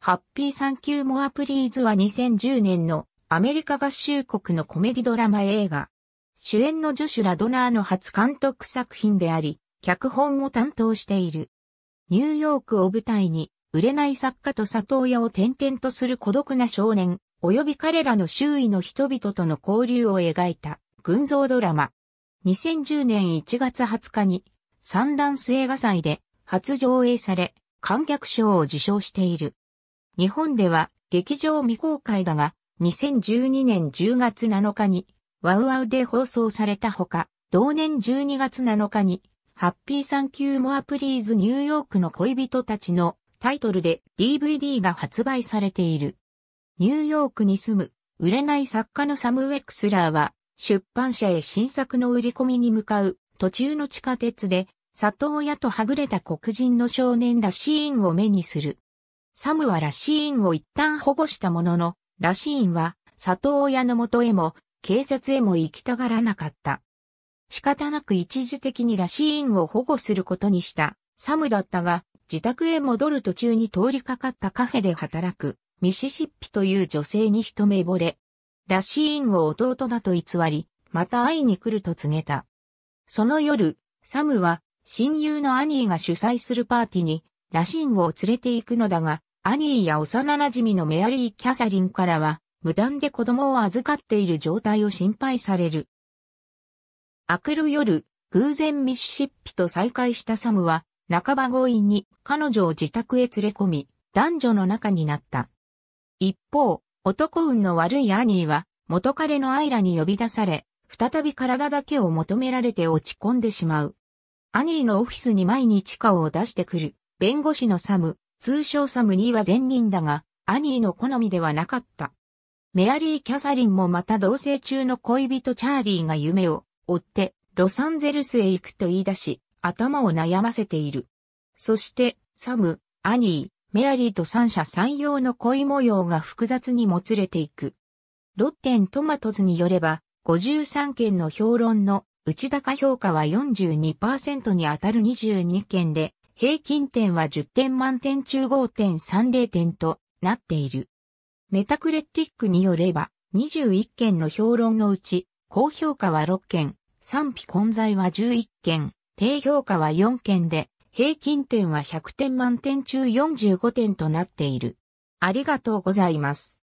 ハッピーサンキューモアプリーズは2010年のアメリカ合衆国のコメディドラマ映画。主演のジョシュ・ラドナーの初監督作品であり、脚本を担当している。ニューヨークを舞台に、売れない作家と里親を転々とする孤独な少年、及び彼らの周囲の人々との交流を描いた群像ドラマ。2010年1月20日に、サンダンス映画祭で初上映され、観客賞を受賞している。日本では劇場未公開だが、2012年10月7日に、ワウワウで放送されたほか、同年12月7日に、ハッピーサンキューモアプリーズニューヨークの恋人たちのタイトルで DVD が発売されている。ニューヨークに住む売れない作家のサム・ウェクスラーは出版社へ新作の売り込みに向かう途中の地下鉄で里親とはぐれた黒人の少年らシーンを目にする。サムはラシーンを一旦保護したものの、ラシーンは里親のもとへも警察へも行きたがらなかった。仕方なく一時的にラシーンを保護することにしたサムだったが、自宅へ戻る途中に通りかかったカフェで働くミシシッピという女性に一目惚れ。ラシーンを弟だと偽り、また会いに来ると告げた。その夜、サムは親友のアニーが主催するパーティーにラシーンを連れて行くのだが、アニーや幼馴染のメアリー・キャサリンからは、無断で子供を預かっている状態を心配される。明くる夜、偶然ミシシッピと再会したサムは、半ば強引に彼女を自宅へ連れ込み、男女の仲になった。一方、男運の悪いアニーは、元彼のアイラに呼び出され、再び体だけを求められて落ち込んでしまう。アニーのオフィスに毎日顔を出してくる、弁護士のサム、通称サムニーは善人だが、アニーの好みではなかった。メアリー・キャサリンもまた同棲中の恋人チャーリーが夢を追ってロサンゼルスへ行くと言い出し、頭を悩ませている。そして、サム、アニー、メアリーと三者三様の恋模様が複雑にもつれていく。ロッテントマトズによれば、53件の評論の内高評価は42%に当たる22件で、平均点は10点満点中5.30点となっている。メタクレティックによれば、21件の評論のうち、高評価は6件、賛否混在は11件、低評価は4件で、平均点は100点満点中45点となっている。ありがとうございます。